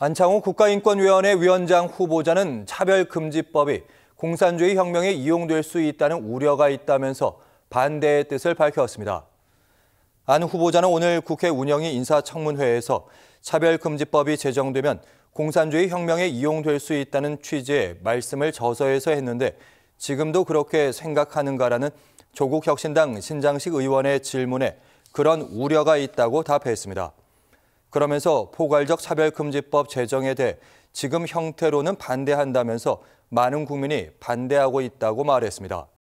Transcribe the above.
안창호 국가인권위원회 위원장 후보자는 차별금지법이 공산주의 혁명에 이용될 수 있다는 우려가 있다면서 반대의 뜻을 밝혔습니다. 안 후보자는 오늘 국회 운영위 인사청문회에서 차별금지법이 제정되면 공산주의 혁명에 이용될 수 있다는 취지의 말씀을 저서에서 했는데 지금도 그렇게 생각하는가라는 조국혁신당 신장식 의원의 질문에 그런 우려가 있다고 답했습니다. 그러면서 포괄적 차별금지법 제정에 대해 지금 형태로는 반대한다면서 많은 국민이 반대하고 있다고 말했습니다.